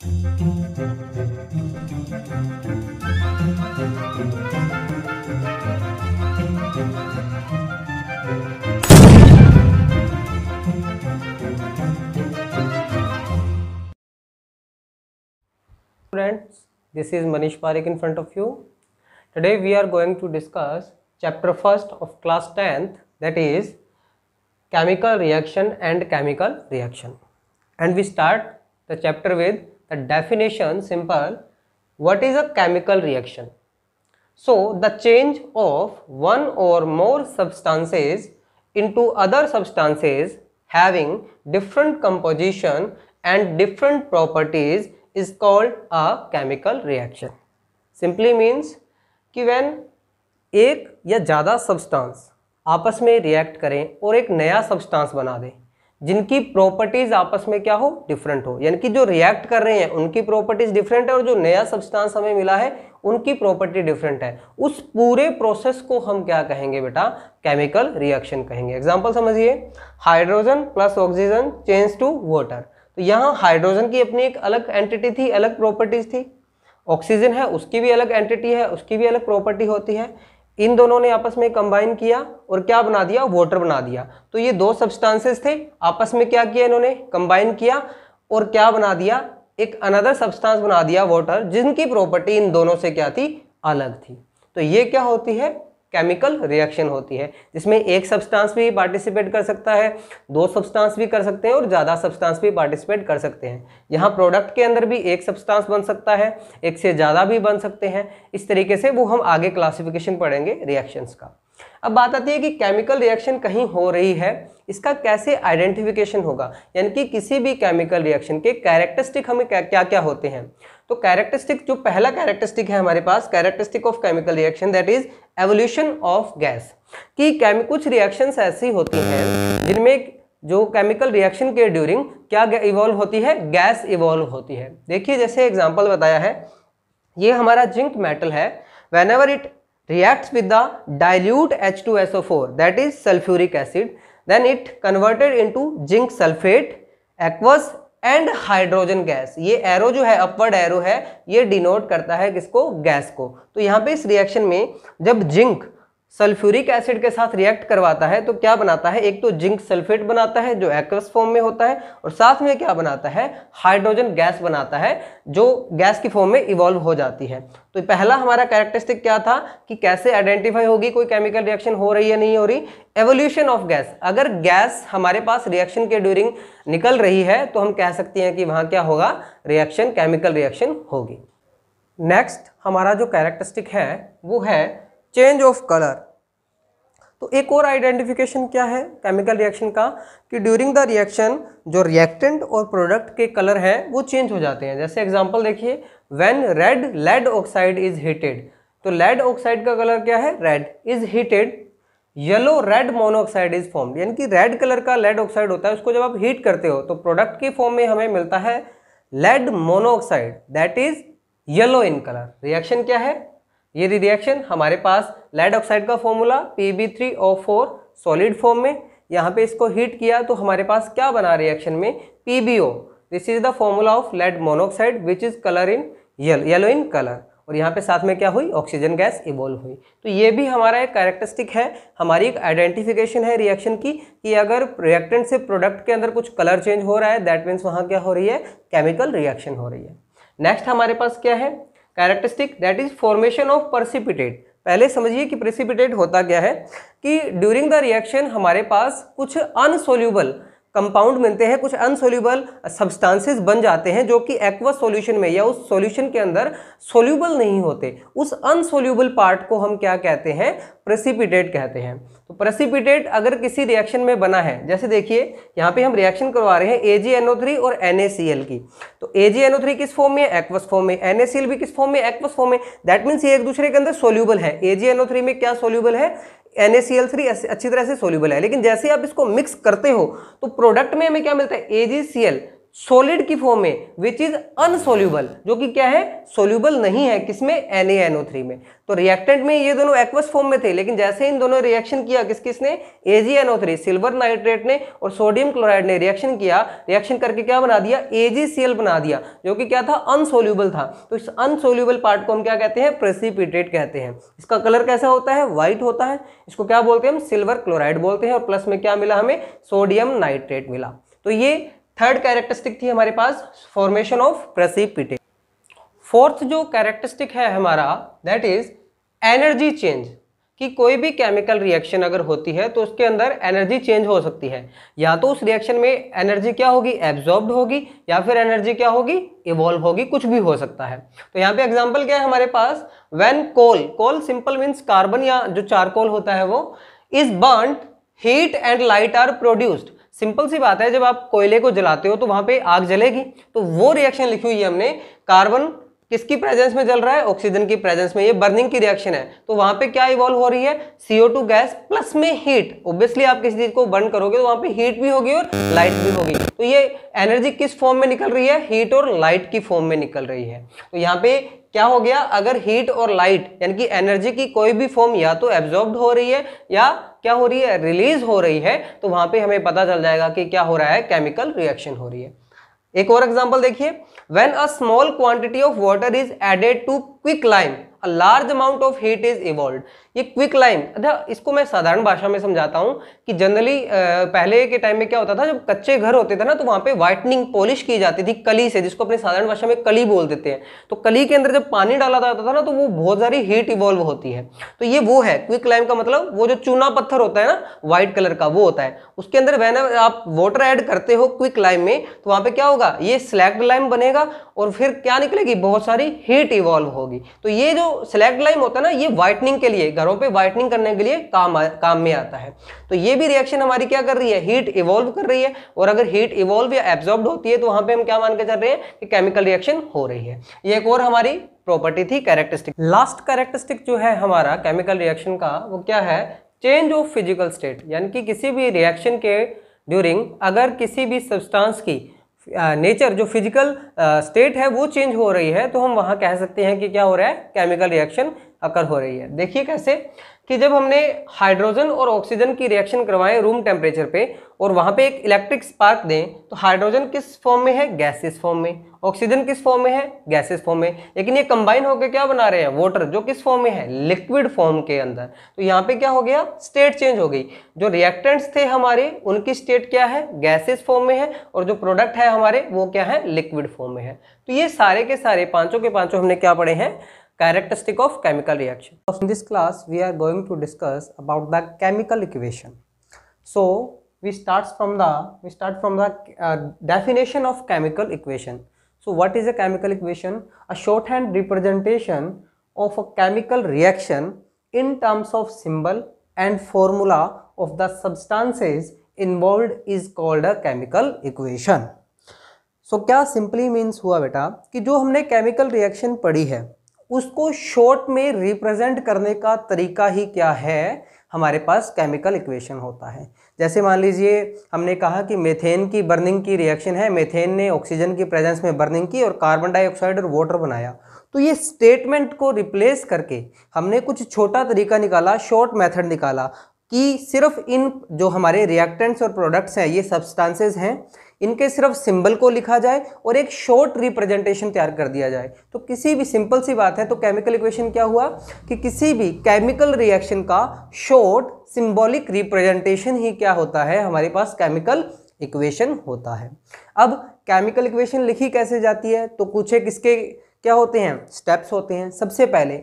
Friends, this is Manish Parik in front of you. Today we are going to discuss chapter 1st of class 10th that is chemical reaction and chemical reaction and we start the chapter with the definition simple what is a chemical reaction so the change of one or more substances into other substances having different composition and different properties is called a chemical reaction simply means ki when ek ya ज़्यादा substance aapas mein react kare aur ek naya substance bana de जिनकी properties आपस में क्या हो different हो यानी कि जो रिएक्ट कर रहे हैं उनकी प्रॉपर्टीज डिफरेंट है और जो नया सब्सटेंस हमें मिला है उनकी प्रॉपर्टी डिफरेंट है उस पूरे प्रोसेस को हम क्या कहेंगे बेटा केमिकल रिएक्शन कहेंगे एग्जाम्पल समझिए hydrogen plus oxygen change to water तो यहाँ हाइड्रोजन की अपनी एक अलग एंटिटी थी अलग प्रॉपर्टीज थी ऑक्सीजन है उसकी भी अलग एंटिटी है उसकी भी अलग प्रॉपर्टी होती है इन दोनों ने आपस में कंबाइन किया और क्या बना दिया वाटर बना दिया तो ये दो सब्सटेंसेस थे आपस में क्या किया इन्होंने कंबाइन किया और क्या बना दिया एक अनदर सब्सटेंस बना दिया वाटर जिनकी प्रॉपर्टी इन दोनों से क्या थी अलग थी तो ये क्या होती है केमिकल रिएक्शन होती है जिसमें एक सब्सटेंस भी पार्टिसिपेट कर सकता है दो सब्सटेंस भी कर सकते हैं और ज़्यादा सब्सटेंस भी पार्टिसिपेट कर सकते हैं यहाँ प्रोडक्ट के अंदर भी एक सब्सटेंस बन सकता है एक से ज़्यादा भी बन सकते हैं इस तरीके से वो हम आगे क्लासिफिकेशन पढ़ेंगे रिएक्शंस का अब बात आती है कि केमिकल रिएक्शन कहीं हो रही है इसका कैसे आइडेंटिफिकेशन होगा यानी कि किसी भी केमिकल रिएक्शन के कैरेक्टरिस्टिक हमें क्या क्या क्या होते हैं तो कैरेक्टरिस्टिक जो पहला कैरेक्टरिस्टिक है हमारे पास characteristic of chemical reaction that is evolution of gas कि कुछ रिएक्शन ऐसी होती हैं जिनमें जो केमिकल रिएक्शन के ड्यूरिंग क्या इवॉल्व होती है गैस इवॉल्व होती है देखिए जैसे एग्जाम्पल बताया है ये हमारा जिंक मेटल है whenever it reacts with the dilute H2SO4 that is sulfuric acid then it converted into zinc sulfate aqueous and hydrogen gas ये एरो जो है अपवर्ड एरो है ये डिनोट करता है किसको गैस को तो यहाँ पे इस रिएक्शन में जब जिंक सल्फ्यूरिक एसिड के साथ रिएक्ट करवाता है तो क्या बनाता है एक तो जिंक सल्फेट बनाता है जो एक्वस फॉर्म में होता है और साथ में क्या बनाता है हाइड्रोजन गैस बनाता है जो गैस की फॉर्म में इवॉल्व हो जाती है तो पहला हमारा कैरेक्टरिस्टिक क्या था कि कैसे आइडेंटिफाई होगी कोई केमिकल रिएक्शन हो रही है नहीं हो रही एवोल्यूशन ऑफ गैस अगर गैस हमारे पास रिएक्शन के ड्यूरिंग निकल रही है तो हम कह सकते हैं कि वहाँ क्या होगा रिएक्शन केमिकल रिएक्शन होगी नेक्स्ट हमारा जो कैरेक्टरिस्टिक है वो है चेंज ऑफ कलर तो एक और आइडेंटिफिकेशन क्या है केमिकल रिएक्शन का कि ड्यूरिंग द रिएक्शन जो रिएक्टेंट और प्रोडक्ट के कलर हैं वो चेंज हो जाते हैं जैसे एग्जांपल देखिए when red lead oxide is heated तो लेड ऑक्साइड का कलर क्या है red is heated yellow red monoxide is formed यानी कि रेड कलर का लेड ऑक्साइड होता है उसको जब आप हीट करते हो तो प्रोडक्ट के फॉर्म में हमें मिलता है lead monoxide that is yellow in colour reaction क्या है ये रिएक्शन हमारे पास लेड ऑक्साइड का फॉर्मूला Pb3O4 सॉलिड फॉर्म में यहाँ पे इसको हीट किया तो हमारे पास क्या बना रिएक्शन में PbO this is the formula of lead monoxide which is colour in yellow in colour और यहाँ पे साथ में क्या हुई ऑक्सीजन गैस इवॉल्व हुई तो ये भी हमारा एक कैरेक्टरिस्टिक है हमारी एक आइडेंटिफिकेशन है रिएक्शन की कि अगर रिएक्टेंट से प्रोडक्ट के अंदर कुछ कलर चेंज हो रहा है दैट मीन्स वहाँ क्या हो रही है केमिकल रिएक्शन हो रही है नेक्स्ट हमारे पास क्या है characteristic that is formation of precipitate पहले समझिए कि प्रेसिपिटेट होता क्या है कि ड्यूरिंग द रिएक्शन हमारे पास कुछ अनसोल्यूबल कंपाउंड मिलते हैं कुछ अनसोल्यूबल सब्सटेंसेस बन जाते हैं जो कि एक्वा सॉल्यूशन में या उस सॉल्यूशन के अंदर सोल्यूबल नहीं होते उस अनसोल्यूबल पार्ट को हम क्या कहते हैं प्रेसिपिटेट कहते हैं तो प्रेसिपिटेट अगर किसी रिएक्शन में बना है जैसे देखिए यहाँ पे हम रिएक्शन करवा रहे हैं A G N O three और एन ए सी एल की तो A G N O three किस फॉर्म में है एक्वस फॉर्म में एन ए सी एल भी किस फॉर्म में एक्वस फॉर्म में दैट मीन्स ये एक दूसरे के अंदर सोल्यूबल है ए जी एन ओ थ्री में क्या सोल्यूबल है एन अच्छी तरह से सोल्यूबल है लेकिन जैसे आप इसको मिक्स करते हो तो प्रोडक्ट में हमें क्या मिलता है ए सॉलिड की फॉर्म में विच इज अनसोल्यूबल जो कि क्या है सोल्यूबल नहीं है किसमें थ्री में तो रिएक्टेंट में ये दोनों एक्वस फॉर्म में थे लेकिन जैसे इन दोनों रिएक्शन किया किस किस ने ओ थ्री सिल्वर नाइट्रेट ने और सोडियम क्लोराइड ने रिएक्शन किया रिएक्शन करके क्या बना दिया सी एल बना दिया जो कि क्या था अनसोल्यूबल था तो इस अनसोल्यूबल पार्ट को हम क्या कहते हैं प्रेसिपिटेट कहते हैं इसका कलर कैसा होता है व्हाइट होता है इसको क्या बोलते हैं हम सिल्वर क्लोराइड बोलते हैं और प्लस में क्या मिला हमें सोडियम नाइट्रेट मिला तो ये थर्ड कैरेक्टरिस्टिक थी हमारे पास फॉर्मेशन ऑफ प्रेसिपिटेट फोर्थ जो कैरेक्टरिस्टिक है हमारा दैट इज एनर्जी चेंज कि कोई भी केमिकल रिएक्शन अगर होती है तो उसके अंदर एनर्जी चेंज हो सकती है या तो उस रिएक्शन में एनर्जी क्या होगी एब्जॉर्ब्ड होगी या फिर एनर्जी क्या होगी इवॉल्व होगी कुछ भी हो सकता है तो यहाँ पे एग्जांपल क्या है हमारे पास when coal coal simple means carbon या जो चारकोल होता है वो is burn heat and light are produced simple सी बात है जब आप कोयले को जलाते हो तो वहां पे आग जलेगी तो वो रिएक्शन लिखी हुई है हमने कार्बन किसकी प्रेजेंस में जल रहा है ऑक्सीजन की प्रेजेंस में ये बर्निंग की रिएक्शन है तो वहां पे क्या इवॉल्व हो रही है टू गैस प्लस में हीट ऑब्वियसली आप किसी चीज को बर्न करोगे तो वहां पे हीट भी होगी और लाइट भी होगी तो ये एनर्जी किस फॉर्म में निकल रही है हीट और लाइट की फॉर्म में निकल रही है तो यहाँ पे क्या हो गया अगर हीट और लाइट यानी कि एनर्जी की कोई भी फॉर्म या तो एब्जॉर्ब हो रही है या क्या हो रही है रिलीज हो रही है तो वहां पे हमें पता चल जाएगा कि क्या हो रहा है केमिकल रिएक्शन हो रही है एक और एग्जाम्पल देखिए when a small quantity of water is added to quick lime a large amount of heat is evolve ये क्विक लाइम अच्छा इसको मैं साधारण भाषा में समझाता हूँ कि जनरली पहले के टाइम में क्या होता था जब कच्चे घर होते थे ना तो वहाँ पे व्हाइटनिंग पॉलिश की जाती थी कली से जिसको अपने साधारण भाषा में कली बोल देते हैं तो कली के अंदर जब पानी डाला जाता था ना तो वो बहुत सारी हीट इवॉल्व होती है तो ये वो है क्विक लाइम का मतलब वो जो चूना पत्थर होता है ना व्हाइट कलर का वो होता है उसके अंदर वह आप वाटर ऐड करते हो क्विक लाइम में तो वहाँ पर क्या होगा ये स्लैक्ड लाइम बनेगा और फिर क्या निकलेगी बहुत सारी हीट इवॉल्व होगी तो ये जो सिलेक्ट लाइम होता है ना ये व्हाइटनिंग के लिए घरों पे व्हाइटनिंग करने के लिए काम आ, काम में आता है तो ये भी रिएक्शन हमारी क्या कर रही है हीट इवॉल्व कर रही है और अगर हीट इवॉल्व या एब्जॉर्ब होती है तो वहां पे हम क्या मान के चल रहे हैं कि केमिकल रिएक्शन हो रही है ये एक और हमारी प्रॉपर्टी थी कैरेक्टरिस्टिक लास्ट कैरेक्टरिस्टिक जो है हमारा केमिकल रिएक्शन का वो क्या है चेंज ऑफ फिजिकल स्टेट यानी कि किसी भी रिएक्शन के ड्यूरिंग अगर किसी भी सब्सटांस की नेचर जो फिजिकल स्टेट है वो चेंज हो रही है तो हम वहाँ कह सकते हैं कि क्या हो रहा है केमिकल रिएक्शन अकर हो रही है देखिए कैसे कि जब हमने हाइड्रोजन और ऑक्सीजन की रिएक्शन करवाएं रूम टेम्परेचर पे और वहाँ पे एक इलेक्ट्रिक स्पार्क दें तो हाइड्रोजन किस फॉर्म में है गैसेस फॉर्म में ऑक्सीजन किस फॉर्म में है गैसेस फॉर्म में लेकिन ये कंबाइन होकर क्या बना रहे हैं वाटर जो किस फॉर्म में है लिक्विड फॉर्म के अंदर तो यहाँ पे क्या हो गया स्टेट चेंज हो गई जो रिएक्टेंट्स थे हमारे उनकी स्टेट क्या है गैसेस फॉर्म में है और जो प्रोडक्ट है हमारे वो क्या है लिक्विड फॉर्म में है तो ये सारे के सारे पांचों के पांचों हमने क्या पढ़े हैं characteristic of chemical reaction. So in this class, we are going to discuss about the chemical equation. So we starts from the we start from the uh, definition of chemical equation. So what is a chemical equation? A shorthand representation of a chemical reaction in terms of symbol and formula of the substances involved is called a chemical equation. so, क्या simply means हुआ बेटा कि जो हमने chemical reaction पढ़ी है उसको short में रिप्रेजेंट करने का तरीका ही क्या है हमारे पास केमिकल इक्वेशन होता है जैसे मान लीजिए हमने कहा कि मेथेन की बर्निंग की रिएक्शन है मेथेन ने ऑक्सीजन की प्रेजेंस में बर्निंग की और कार्बन डाइऑक्साइड और वाटर बनाया तो ये स्टेटमेंट को रिप्लेस करके हमने कुछ छोटा तरीका निकाला शॉर्ट मेथड निकाला कि सिर्फ इन जो हमारे रिएक्टेंट्स और प्रोडक्ट्स हैं ये सब्सटेंसेस हैं इनके सिर्फ सिंबल को लिखा जाए और एक शॉर्ट रिप्रेजेंटेशन तैयार कर दिया जाए तो किसी भी सिंपल सी बात है तो केमिकल इक्वेशन क्या हुआ कि किसी भी केमिकल रिएक्शन का शॉर्ट सिंबॉलिक रिप्रेजेंटेशन ही क्या होता है हमारे पास केमिकल इक्वेशन होता है अब केमिकल इक्वेशन लिखी कैसे जाती है तो पूछे किसके क्या होते हैं स्टेप्स होते हैं सबसे पहले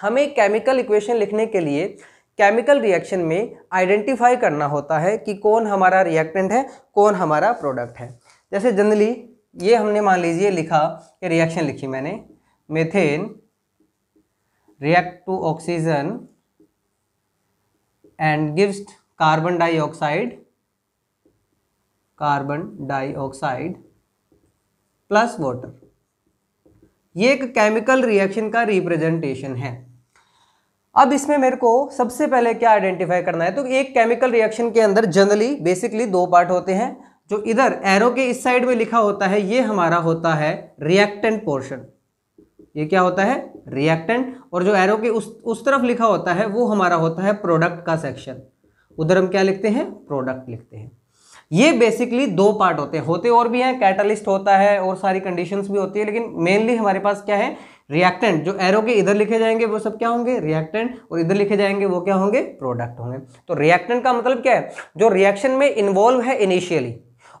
हमें केमिकल इक्वेशन लिखने के लिए केमिकल रिएक्शन में आइडेंटिफाई करना होता है कि कौन हमारा रिएक्टेंट है कौन हमारा प्रोडक्ट है जैसे जनरली ये हमने मान लीजिए लिखा कि रिएक्शन लिखी मैंने methane react to oxygen and gives carbon dioxide carbon dioxide plus water ये एक केमिकल रिएक्शन का रिप्रेजेंटेशन है अब इसमें मेरे को सबसे पहले क्या आइडेंटिफाई करना है तो एक केमिकल रिएक्शन के अंदर जनरली बेसिकली दो पार्ट होते हैं जो इधर एरो के इस साइड में लिखा होता है ये हमारा होता है रिएक्टेंट पोर्शन ये क्या होता है रिएक्टेंट और जो एरो के उस उस तरफ लिखा होता है वो हमारा होता है प्रोडक्ट का सेक्शन उधर हम क्या लिखते हैं प्रोडक्ट लिखते हैं ये बेसिकली दो पार्ट होते हैं होते और भी हैं कैटलिस्ट होता है और सारी कंडीशंस भी होती है लेकिन मेनली हमारे पास क्या है रिएक्टेंट जो एरो के इधर लिखे जाएंगे वो सब क्या होंगे रिएक्टेंट और इधर लिखे जाएंगे वो क्या होंगे प्रोडक्ट होंगे तो रिएक्टेंट का मतलब क्या है जो रिएक्शन में इन्वॉल्व है इनिशियली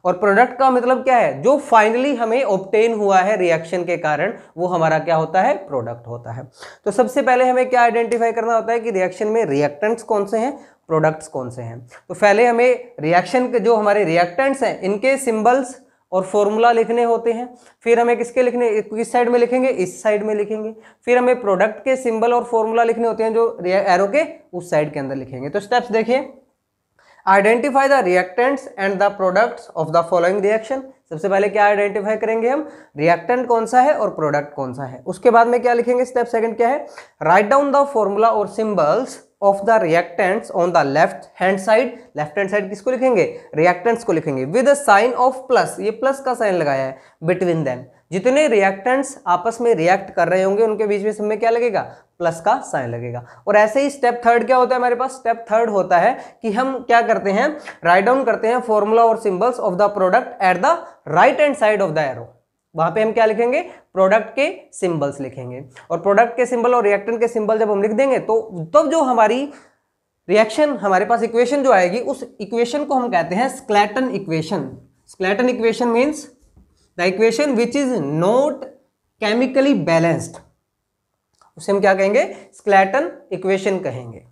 और प्रोडक्ट का मतलब क्या है जो फाइनली हमें ऑप्टेन हुआ है रिएक्शन के कारण वो हमारा क्या होता है प्रोडक्ट होता है तो सबसे पहले हमें क्या आइडेंटिफाई करना होता है कि रिएक्शन में रिएक्टेंट्स कौन से हैं प्रोडक्ट्स कौन से हैं तो पहले हमें रिएक्शन के जो हमारे रिएक्टेंट्स हैं इनके सिंबल्स और फॉर्मूला लिखने होते हैं फिर हमें किसके लिखने किस साइड में लिखेंगे इस साइड में लिखेंगे फिर हमें प्रोडक्ट के सिंबल और फॉर्मूला लिखने होते हैं जो एरो के उस साइड के अंदर लिखेंगे तो स्टेप्स देखिए identify the reactants and the products of the following reaction सबसे पहले क्या आइडेंटिफाई करेंगे हम रिएक्टेंट कौन सा है और प्रोडक्ट कौन सा है उसके बाद में क्या लिखेंगे स्टेप सेकंड क्या है राइट डाउन द फॉर्मूला और symbols of the reactants on the left hand side left hand side किसको लिखेंगे रिएक्टेंट्स को लिखेंगे विद साइन ऑफ प्लस ये प्लस का साइन लगाया है बिटवीन दैन जितने रिएक्टेंट्स आपस में रिएक्ट कर रहे होंगे उनके बीच में सब में क्या लगेगा प्लस का साइन लगेगा और ऐसे ही स्टेप थर्ड क्या होता है हमारे पास स्टेप थर्ड होता है कि हम क्या करते हैं राइट डाउन करते हैं फॉर्मूला और symbols of the product at the right hand side of the arrow वहां पे हम क्या लिखेंगे प्रोडक्ट के सिंबल्स लिखेंगे और प्रोडक्ट के सिंबल और रिएक्टेंट के सिंबल जब हम लिख देंगे तो तब तो जो हमारी रिएक्शन हमारे पास इक्वेशन जो आएगी उस इक्वेशन को हम कहते हैं skeleton equation skeleton equation means the equation which is not chemically balanced उसे हम क्या कहेंगे स्क्लेटन इक्वेशन कहेंगे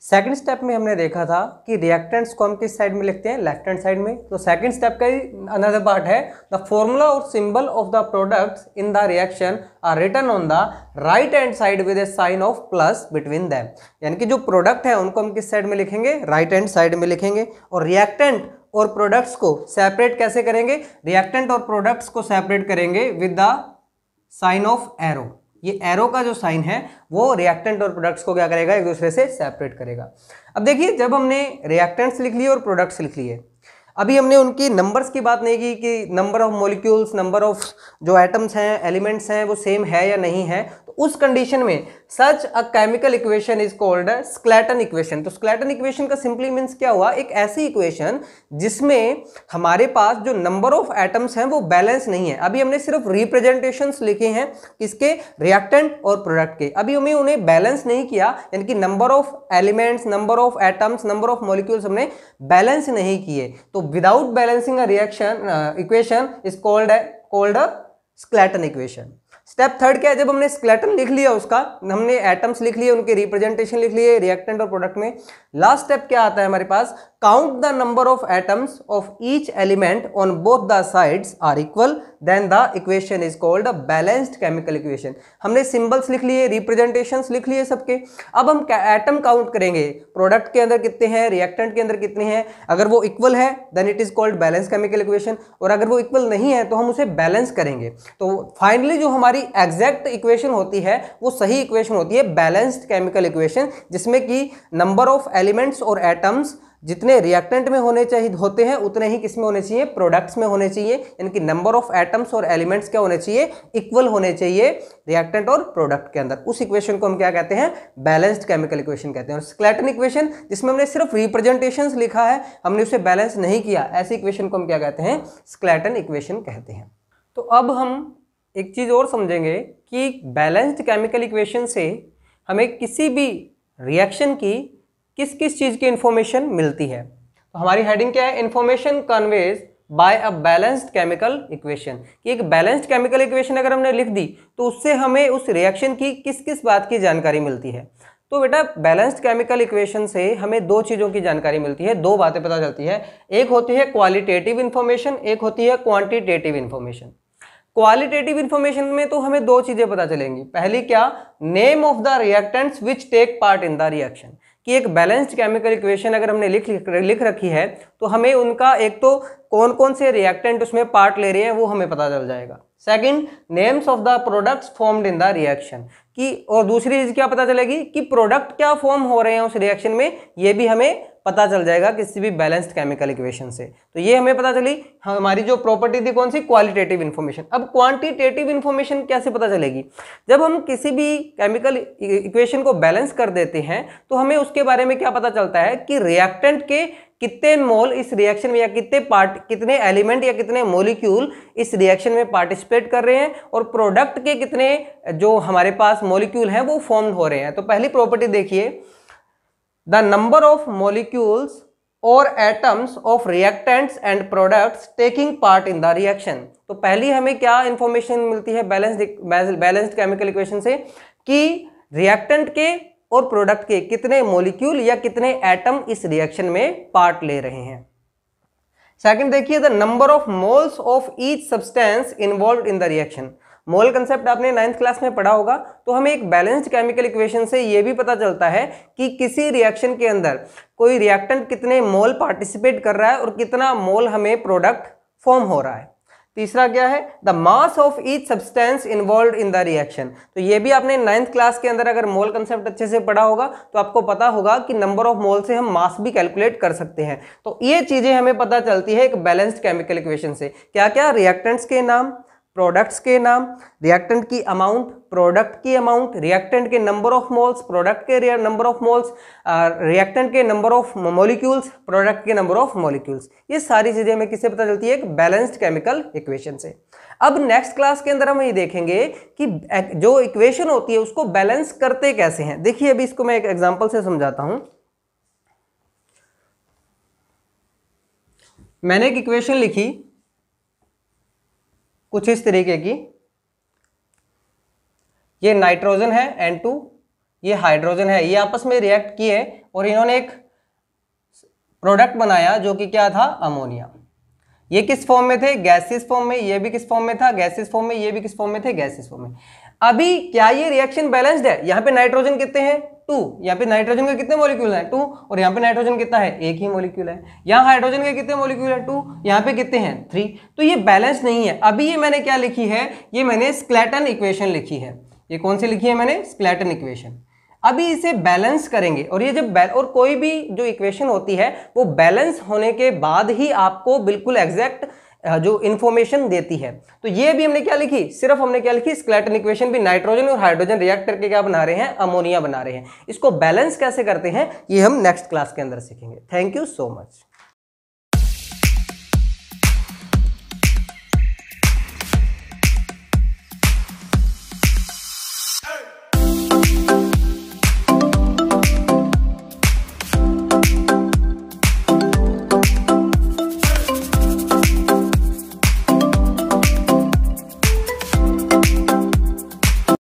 सेकंड स्टेप में हमने देखा था कि रिएक्टेंट्स को हम किस साइड में लिखते हैं लेफ्ट हैंड साइड में तो सेकंड स्टेप का ही अनदर पार्ट है द फॉर्मूला और symbol of the products in the reaction are return on the right hand side with a sign of plus between them यानी कि जो प्रोडक्ट है उनको हम किस साइड में लिखेंगे राइट हैंड साइड में लिखेंगे और रिएक्टेंट और प्रोडक्ट्स को सेपरेट कैसे करेंगे रिएक्टेंट और प्रोडक्ट्स को सेपरेट करेंगे with the sign of arrow ये एरो का जो साइन है वो रिएक्टेंट और प्रोडक्ट्स को क्या करेगा एक दूसरे से सेपरेट करेगा अब देखिए जब हमने रिएक्टेंट्स लिख लिए और प्रोडक्ट्स लिख लिए अभी हमने उनकी नंबर्स की बात नहीं की कि number of molecules number of जो एटम्स हैं एलिमेंट्स हैं वो सेम है या नहीं है तो उस कंडीशन में such a chemical equation is called skeleton equation तो स्क्लेटन इक्वेशन का सिंपली मीन्स क्या हुआ एक ऐसी इक्वेशन जिसमें हमारे पास जो नंबर ऑफ एटम्स हैं वो बैलेंस नहीं है अभी हमने सिर्फ रिप्रेजेंटेशन लिखे हैं किसके रिएक्टेंट और प्रोडक्ट के अभी हमें उन्हें बैलेंस नहीं किया यानी कि number of elements number of atoms number of molecules हमने बैलेंस नहीं किए तो without balancing a reaction equation is called called a skeleton equation step third क्या है जब हमने स्केलेटन लिख लिया उसका हमने एटम्स लिख लिए उनके रिप्रेजेंटेशन लिख लिए रिएक्टेंट और प्रोडक्ट में लास्ट स्टेप क्या आता है हमारे पास count the number of atoms of each element on both the sides are equal then the equation is called a balanced chemical equation हमने सिंबल्स लिख लिए रिप्रेजेंटेशंस लिख लिए सबके अब हम एटम काउंट करेंगे प्रोडक्ट के अंदर कितने हैं रिएक्टेंट के अंदर कितने हैं अगर वो इक्वल है then it is called balance chemical equation और अगर वो इक्वल नहीं है तो हम उसे बैलेंस करेंगे तो फाइनली जो हमारी एग्जैक्ट इक्वेशन होती है वो सही इक्वेशन होती है बैलेंस्ड केमिकल इक्वेशन जिसमें कि नंबर ऑफ एलिमेंट्स और एटम्स जितने रिएक्टेंट में होने चाहिए होते हैं उतने ही किस में होने चाहिए प्रोडक्ट्स में होने चाहिए यानी कि नंबर ऑफ एटम्स और एलिमेंट्स क्या होने चाहिए इक्वल होने चाहिए रिएक्टेंट और प्रोडक्ट के अंदर उस इक्वेशन को हम क्या कहते हैं बैलेंस्ड केमिकल इक्वेशन कहते हैं और स्क्लेटन इक्वेशन जिसमें हमने सिर्फ रिप्रेजेंटेशन लिखा है हमने उसे बैलेंस नहीं किया ऐसे इक्वेशन को हम क्या कहते हैं स्क्लेटन इक्वेशन कहते हैं तो अब हम एक चीज़ और समझेंगे कि बैलेंस्ड केमिकल इक्वेशन से हमें किसी भी रिएक्शन की किस किस चीज़ की इन्फॉर्मेशन मिलती है तो हमारी हेडिंग क्या है information conveys by a balanced chemical equation कि एक बैलेंस्ड केमिकल इक्वेशन अगर हमने लिख दी तो उससे हमें उस रिएक्शन की किस किस बात की जानकारी मिलती है तो बेटा बैलेंस्ड केमिकल इक्वेशन से हमें दो चीज़ों की जानकारी मिलती है दो बातें पता चलती है एक होती है क्वालिटेटिव इन्फॉर्मेशन एक होती है क्वांटिटेटिव इन्फॉर्मेशन क्वालिटेटिव इन्फॉर्मेशन में तो हमें दो चीज़ें पता चलेंगी पहली क्या name of the reactants which take part in the reaction कि एक बैलेंस्ड केमिकल इक्वेशन अगर हमने लिख लिख रखी है तो हमें उनका एक तो कौन कौन से रिएक्टेंट उसमें पार्ट ले रहे हैं वो हमें पता चल जाएगा second names of the products formed in the reaction कि और दूसरी चीज़ क्या पता चलेगी कि प्रोडक्ट क्या फॉर्म हो रहे हैं उस रिएक्शन में ये भी हमें पता चल जाएगा किसी भी बैलेंस्ड केमिकल इक्वेशन से तो ये हमें पता चली हमारी जो प्रॉपर्टी थी कौन सी क्वालिटेटिव इन्फॉर्मेशन अब क्वांटिटेटिव इन्फॉर्मेशन कैसे पता चलेगी जब हम किसी भी केमिकल इक्वेशन e-, को बैलेंस कर देते हैं तो हमें उसके बारे में क्या पता चलता है कि रिएक्टेंट के कितने मोल इस रिएक्शन में या कितने पार्ट कितने एलिमेंट या कितने मोलिक्यूल इस रिएक्शन में पार्टिसिपेट कर रहे हैं और प्रोडक्ट के कितने जो हमारे पास मोलिक्यूल हैं वो फॉर्म हो रहे हैं तो पहली प्रॉपर्टी देखिए द नंबर ऑफ मोलिक्यूल्स और atoms of reactants and products taking part in the reaction तो पहली हमें क्या इंफॉर्मेशन मिलती है बैलेंस्ड बैलेंस्ड केमिकल इक्वेशन से कि रिएक्टेंट के और प्रोडक्ट के कितने मोलिक्यूल या कितने एटम इस रिएक्शन में पार्ट ले रहे हैं सेकंड देखिए the number of moles of each substance involve in the reaction mole concept आपने नाइन्थ क्लास में पढ़ा होगा तो हमें एक बैलेंस्ड केमिकल इक्वेशन से ये भी पता चलता है कि किसी रिएक्शन के अंदर कोई रिएक्टेंट कितने मोल पार्टिसिपेट कर रहा है और कितना मोल हमें प्रोडक्ट फॉर्म हो रहा है तीसरा क्या है the mass of each substance involve in the reaction तो ये भी आपने नाइन्थ क्लास के अंदर अगर मोल कंसेप्ट अच्छे से पढ़ा होगा तो आपको पता होगा कि नंबर ऑफ मोल से हम मास भी कैलकुलेट कर सकते हैं तो ये चीज़ें हमें पता चलती है एक बैलेंस्ड केमिकल इक्वेशन से क्या क्या रिएक्टेंट्स के नाम प्रोडक्ट्स के नाम रिएक्टेंट की अमाउंट प्रोडक्ट की अमाउंट रिएक्टेंट के नंबर ऑफ मोल्स प्रोडक्ट के नंबर ऑफ मोल्स रिएक्टेंट के नंबर ऑफ मोलिक्यूल्स प्रोडक्ट के नंबर ऑफ मोलिक्यूल्स ये सारी चीज़ें हमें किससे पता चलती है एक बैलेंस्ड केमिकल इक्वेशन से अब नेक्स्ट क्लास के अंदर हम ये देखेंगे कि जो इक्वेशन होती है उसको बैलेंस करते कैसे हैं देखिए अभी इसको मैं एक एग्जाम्पल से समझाता हूँ मैंने एक इक्वेशन लिखी कुछ इस तरीके की ये नाइट्रोजन है N2 ये हाइड्रोजन है ये आपस में रिएक्ट किए और इन्होंने एक प्रोडक्ट बनाया जो कि क्या था अमोनिया ये किस फॉर्म में थे गैसेस फॉर्म में ये भी किस फॉर्म में था गैसेस फॉर्म में ये भी किस फॉर्म में थे गैसेस फॉर्म में अभी क्या ये रिएक्शन बैलेंस्ड है यहां पे नाइट्रोजन कितने हैं टू यहाँ पे नाइट्रोजन के कितने मॉलिक्यूल है टू और यहाँ पे नाइट्रोजन कितना है एक ही मॉलिक्यूल है यहाँ हाइड्रोजन के कितने मॉलिक्यूल है टू यहाँ पे कितने हैं थ्री तो ये बैलेंस नहीं है अभी ये मैंने क्या लिखी है ये मैंने स्क्लेटन इक्वेशन लिखी है ये कौन सी लिखी है मैंने स्क्लेटन इक्वेशन अभी इसे बैलेंस करेंगे और ये जब और कोई भी जो इक्वेशन होती है वो बैलेंस होने के बाद ही आपको बिल्कुल एग्जैक्ट जो इन्फॉर्मेशन देती है तो ये भी हमने क्या लिखी सिर्फ हमने क्या लिखी स्क्लेटन इक्वेशन भी नाइट्रोजन और हाइड्रोजन रिएक्ट करके क्या बना रहे हैं अमोनिया बना रहे हैं इसको बैलेंस कैसे करते हैं ये हम नेक्स्ट क्लास के अंदर सीखेंगे थैंक यू सो मच